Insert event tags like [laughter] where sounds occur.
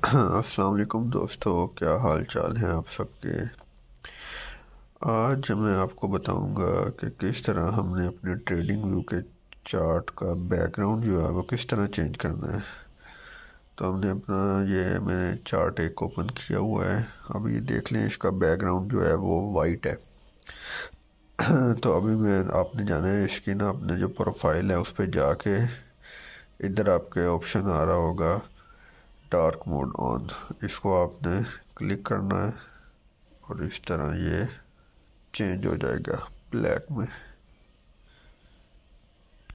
[coughs] अस्सलाम वालेकुम दोस्तों क्या हाल चाल हैं आप सबके आज मैं आपको बताऊंगा कि किस तरह हमने अपने ट्रेडिंग व्यू के चार्ट का बैकग्राउंड जो है वो किस तरह चेंज करना है तो हमने अपना ये मैंने चार्ट एक ओपन किया हुआ है अब ये देख लें इसका बैकग्राउंड जो है वो वाइट है [coughs] तो अभी मैं आपने जाना है इसकी ना अपने जो प्रोफाइल है उस पर जाके इधर आपके ऑप्शन आ रहा होगा डार्क मोड ऑन इसको आपने क्लिक करना है और इस तरह ये चेंज हो जाएगा ब्लैक में